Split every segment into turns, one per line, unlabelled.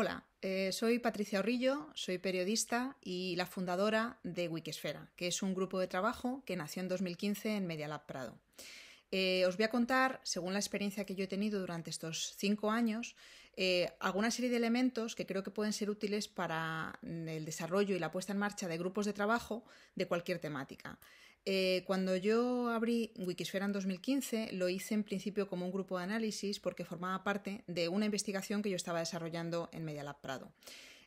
Hola, eh, soy Patricia Orrillo, soy periodista y la fundadora de Wikisfera, que es un grupo de trabajo que nació en 2015 en Media Lab Prado. Eh, os voy a contar, según la experiencia que yo he tenido durante estos cinco años, eh, alguna serie de elementos que creo que pueden ser útiles para mm, el desarrollo y la puesta en marcha de grupos de trabajo de cualquier temática. Eh, cuando yo abrí Wikisfera en 2015, lo hice en principio como un grupo de análisis porque formaba parte de una investigación que yo estaba desarrollando en Media Lab Prado.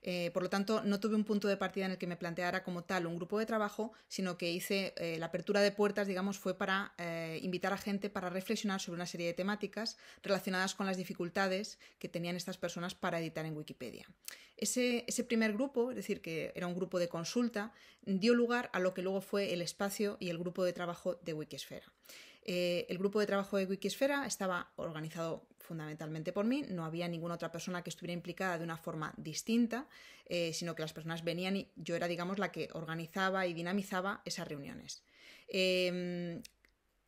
Eh, por lo tanto, no tuve un punto de partida en el que me planteara como tal un grupo de trabajo, sino que hice eh, la apertura de puertas, digamos, fue para eh, invitar a gente para reflexionar sobre una serie de temáticas relacionadas con las dificultades que tenían estas personas para editar en Wikipedia. Ese, ese primer grupo, es decir, que era un grupo de consulta, dio lugar a lo que luego fue el espacio y el grupo de trabajo de Wikisfera. Eh, el grupo de trabajo de Wikisfera estaba organizado fundamentalmente por mí, no había ninguna otra persona que estuviera implicada de una forma distinta, eh, sino que las personas venían y yo era, digamos, la que organizaba y dinamizaba esas reuniones. Em,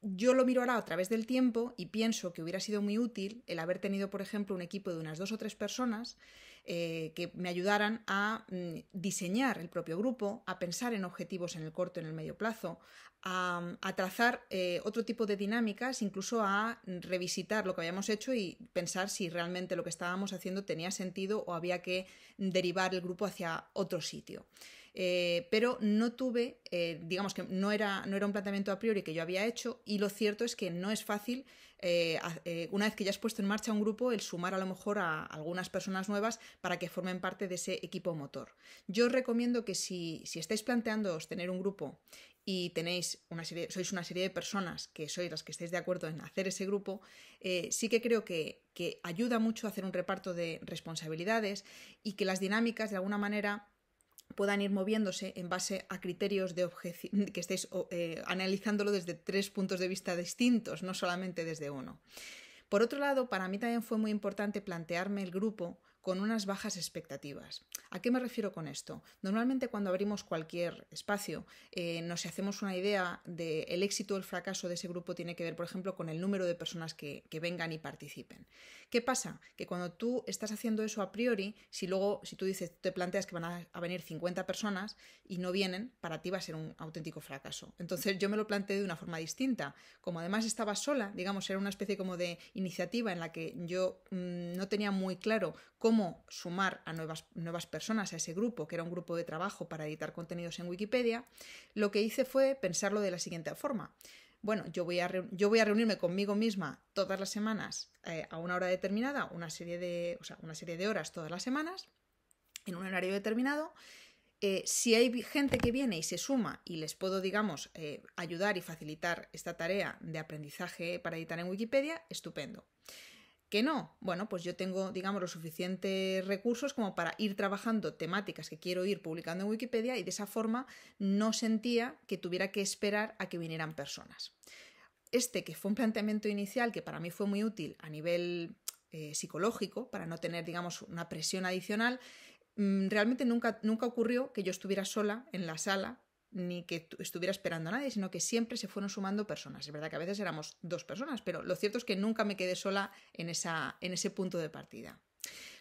yo lo miro ahora a través del tiempo y pienso que hubiera sido muy útil el haber tenido, por ejemplo, un equipo de unas dos o tres personas eh, que me ayudaran a mm, diseñar el propio grupo, a pensar en objetivos en el corto y en el medio plazo, a, trazar eh, otro tipo de dinámicas, incluso a revisitar lo que habíamos hecho y pensar si realmente lo que estábamos haciendo tenía sentido o había que derivar el grupo hacia otro sitio. Eh, pero no tuve, eh, digamos que no era, un planteamiento a priori que yo había hecho y lo cierto es que no es fácil, eh, una vez que ya has puesto en marcha un grupo, el sumar a lo mejor a algunas personas nuevas para que formen parte de ese equipo motor. Yo os recomiendo que si, estáis planteándoos tener un grupo y tenéis una sois una serie de personas que sois las que estáis de acuerdo en hacer ese grupo, sí que creo que ayuda mucho a hacer un reparto de responsabilidades y que las dinámicas de alguna manera puedan ir moviéndose en base a criterios de que estéis eh, analizándolo desde tres puntos de vista distintos, no solamente desde uno. Por otro lado, para mí también fue muy importante plantearme el grupo con unas bajas expectativas. ¿A qué me refiero con esto? Normalmente cuando abrimos cualquier espacio eh, nos hacemos una idea del éxito o el fracaso de ese grupo tiene que ver, por ejemplo, con el número de personas que, vengan y participen. ¿Qué pasa? Que cuando tú estás haciendo eso a priori, si luego, si tú dices, te planteas que van a, venir 50 personas y no vienen, para ti va a ser un auténtico fracaso. Entonces yo me lo planteé de una forma distinta. Como además estaba sola, digamos, era una especie como de iniciativa en la que yo mm, no tenía muy claro cómo cómo sumar a nuevas, personas a ese grupo, que era un grupo de trabajo para editar contenidos en Wikipedia, lo que hice fue pensarlo de la siguiente forma. Bueno, yo voy a, reunirme conmigo misma todas las semanas eh, a una hora determinada, una serie, de, una serie de horas todas las semanas, en un horario determinado, eh, si hay gente que viene y se suma y les puedo, digamos, eh, ayudar y facilitar esta tarea de aprendizaje para editar en Wikipedia, estupendo que no. Bueno, pues yo tengo, digamos, los suficientes recursos como para ir trabajando temáticas que quiero ir publicando en Wikipedia y de esa forma no sentía que tuviera que esperar a que vinieran personas. Este, que fue un planteamiento inicial que para mí fue muy útil a nivel eh, psicológico, para no tener, digamos, una presión adicional, mm, realmente nunca, nunca ocurrió que yo estuviera sola en la sala ni que estuviera esperando a nadie, sino que siempre se fueron sumando personas. Es verdad que a veces éramos dos personas, pero lo cierto es que nunca me quedé sola en, en ese punto de partida.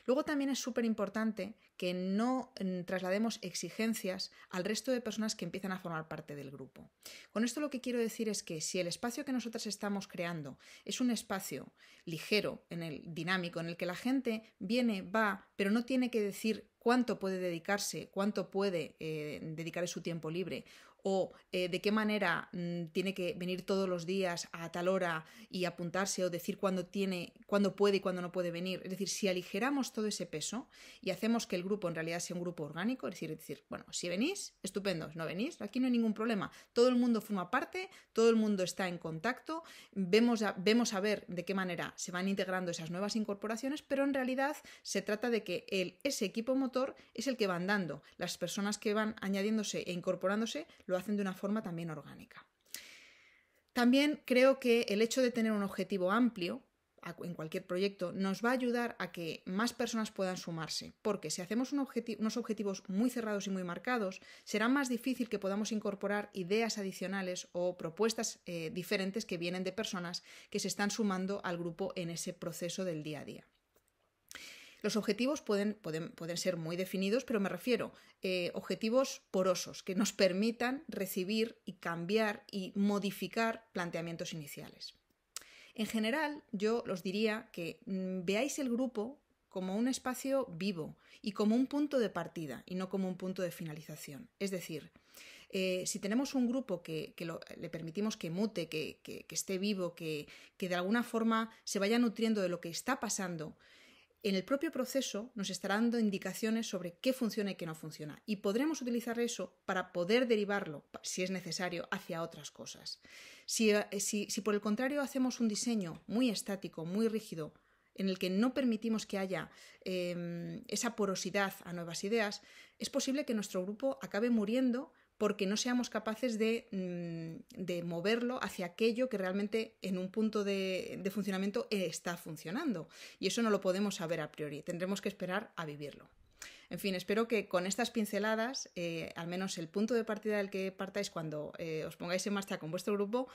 Luego también es súper importante que no mm, traslademos exigencias al resto de personas que empiezan a formar parte del grupo. Con esto lo que quiero decir es que si el espacio que nosotras estamos creando es un espacio ligero, en el dinámico, en el que la gente viene, va, pero no tiene que decir cuánto puede dedicarse, cuánto puede eh, dedicar su tiempo libre o eh, de qué manera mm, tiene que venir todos los días a tal hora y apuntarse o decir cuándo tiene, cuándo puede y cuándo no puede venir. Es decir, si aligeramos todo ese peso y hacemos que el grupo en realidad sea un grupo orgánico, es decir, decir, bueno, si venís, estupendo, no venís, aquí no hay ningún problema, todo el mundo forma parte, todo el mundo está en contacto, vemos a, vemos a ver de qué manera se van integrando esas nuevas incorporaciones, pero en realidad se trata de que ese equipo motor es el que van dando, las personas que van añadiéndose e incorporándose lo hacen de una forma también orgánica. También creo que el hecho de tener un objetivo amplio en cualquier proyecto, nos va a ayudar a que más personas puedan sumarse, porque si hacemos unos objetivos muy cerrados y muy marcados, será más difícil que podamos incorporar ideas adicionales o propuestas eh, diferentes que vienen de personas que se están sumando al grupo en ese proceso del día a día. Los objetivos pueden, ser muy definidos, pero me refiero a eh, objetivos porosos que nos permitan recibir y cambiar y modificar planteamientos iniciales. En general, yo os diría que mm, veáis el grupo como un espacio vivo y como un punto de partida y no como un punto de finalización. Es decir, eh, si tenemos un grupo que, le permitimos que mute, que esté vivo, que, de alguna forma se vaya nutriendo de lo que está pasando, en el propio proceso nos estará dando indicaciones sobre qué funciona y qué no funciona y podremos utilizar eso para poder derivarlo, si es necesario, hacia otras cosas. Eh, si, por el contrario hacemos un diseño muy estático, muy rígido, en el que no permitimos que haya em, esa porosidad a nuevas ideas, es posible que nuestro grupo acabe muriendo porque no seamos capaces mm, de, moverlo hacia aquello que realmente en un punto de, funcionamiento está funcionando. Y eso no lo podemos saber a priori, tendremos que esperar a vivirlo. En fin, espero que con estas pinceladas, eh, al menos el punto de partida del que partáis cuando eh, os pongáis en marcha con vuestro grupo,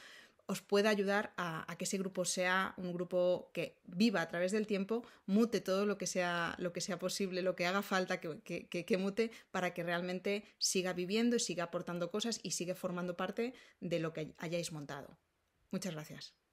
os pueda ayudar a, que ese grupo sea un grupo que viva a través del tiempo, mute todo lo que sea, lo que sea posible, lo que haga falta que, que mute para que realmente siga viviendo y siga aportando cosas y siga formando parte de lo que hayáis montado. Muchas gracias.